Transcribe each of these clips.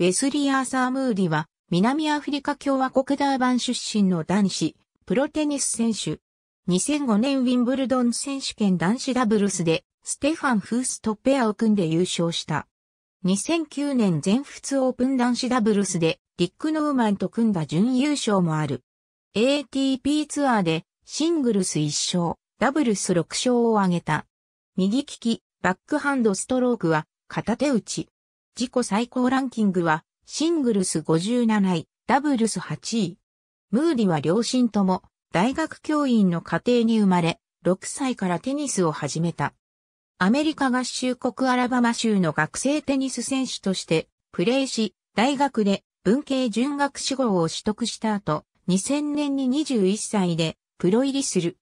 ウェスリー・アーサー・ムーディは、南アフリカ共和国ダーバン出身の男子、プロテニス選手。2005年ウィンブルドン選手権男子ダブルスで、ステファン・フーストペアを組んで優勝した。2009年全仏オープン男子ダブルスで、リック・ノーマンと組んだ準優勝もある。ATP ツアーで、シングルス1勝、ダブルス6勝を挙げた。右利き、バックハンドストロークは、片手打ち。自己最高ランキングは、シングルス57位、ダブルス8位。ムーディは両親とも、大学教員の家庭に生まれ、6歳からテニスを始めた。アメリカ合衆国アラバマ州の学生テニス選手として、プレーし、大学で文系準学士号を取得した後、2000年に21歳でプロ入りする。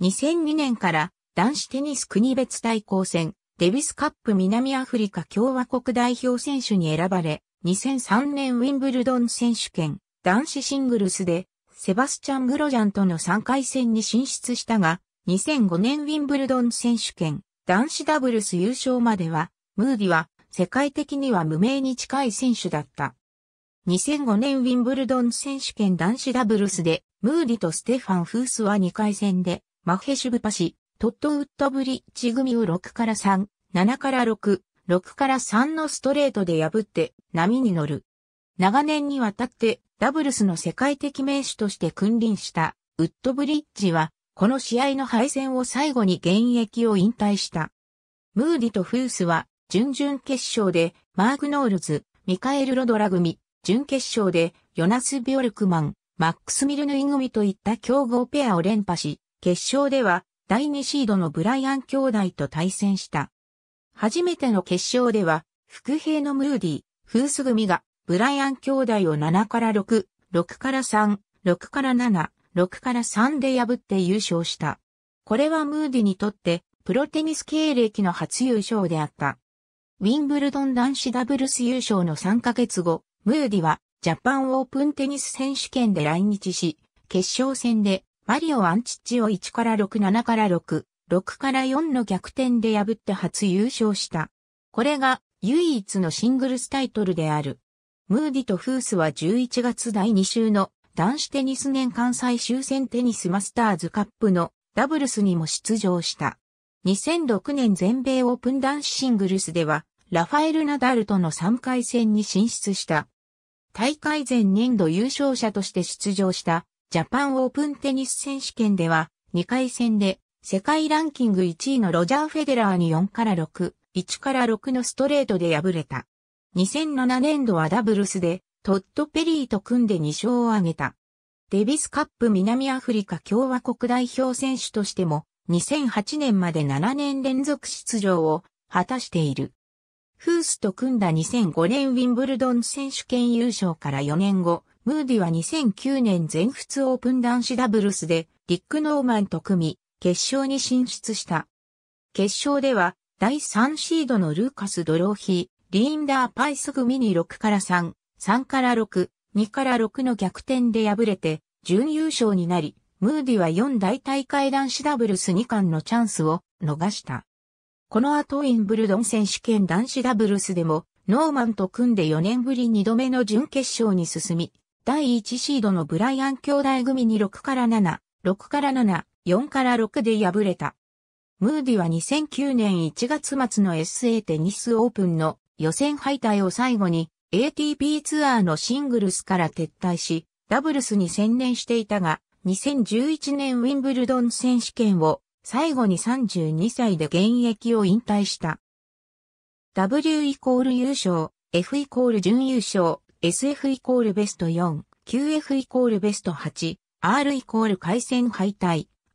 2002年から男子テニス国別対抗戦デビスカップ南アフリカ共和国代表選手に選ばれ、2003年ウィンブルドン選手権男子シングルスでセバスチャン・グロジャンとの3回戦に進出したが、2005年ウィンブルドン選手権男子ダブルス優勝までは、ムーディは世界的には無名に近い選手だった。2005年ウィンブルドン選手権男子ダブルスで、ムーディとステファン・フースは2回戦で、マフェシュブパシ、トットウッドブリッジ組を6から3、7から6、6から3のストレートで破って波に乗る。長年にわたってダブルスの世界的名手として君臨したウッドブリッジはこの試合の敗戦を最後に現役を引退した。ムーディとフースは準々決勝でマーグノールズ、ミカエル・ロドラ組、準決勝でヨナス・ビョルクマン、マックス・ミルヌイ組といった強豪ペアを連覇し、決勝では第2シードのブライアン兄弟と対戦した。初めての決勝では、副兵のムーディ、フース組が、ブライアン兄弟を7から6、6から3、6から7、6から3で破って優勝した。これはムーディにとって、プロテニス経歴の初優勝であった。ウィンブルドン男子ダブルス優勝の3ヶ月後、ムーディはジャパンオープンテニス選手権で来日し、決勝戦でマリオ・アンチッチを1から6、7から6、6から4の逆転で破って初優勝した。これが唯一のシングルスタイトルである。ムーディとフースは11月第2週の男子テニス年関西終戦テニスマスターズカップのダブルスにも出場した。2006年全米オープン男子シングルスでは、ラファエル・ナダルとの3回戦に進出した。大会前年度優勝者として出場したジャパンオープンテニス選手権では2回戦で世界ランキング1位のロジャー・フェデラーに4から6、1から6のストレートで敗れた。2007年度はダブルスで、トッド・ペリーと組んで2勝を挙げた。デビスカップ南アフリカ共和国代表選手としても、2008年まで7年連続出場を果たしている。フースと組んだ2005年ウィンブルドン選手権優勝から4年後、ムーディは2009年全仏オープン男子ダブルスで、リック・ノーマンと組み、決勝に進出した。決勝では、第3シードのルーカス・ドローヒー、リーンダー・パイス組に6から3、3から6、2から6の逆転で敗れて、準優勝になり、ムーディは4大大会男子ダブルス2冠のチャンスを逃した。この後インブルドン選手権男子ダブルスでも、ノーマンと組んで4年ぶり2度目の準決勝に進み、第1シードのブライアン兄弟組に6から7、6から7、4から6で敗れた。ムーディは2009年1月末の SA テニスオープンの予選敗退を最後に ATP ツアーのシングルスから撤退し、ダブルスに専念していたが、2011年ウィンブルドン選手権を最後に32歳で現役を引退した。W イコール優勝、F イコール準優勝、SF イコールベスト4、QF イコールベスト8、R イコール回戦敗退。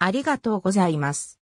ありがとうございます。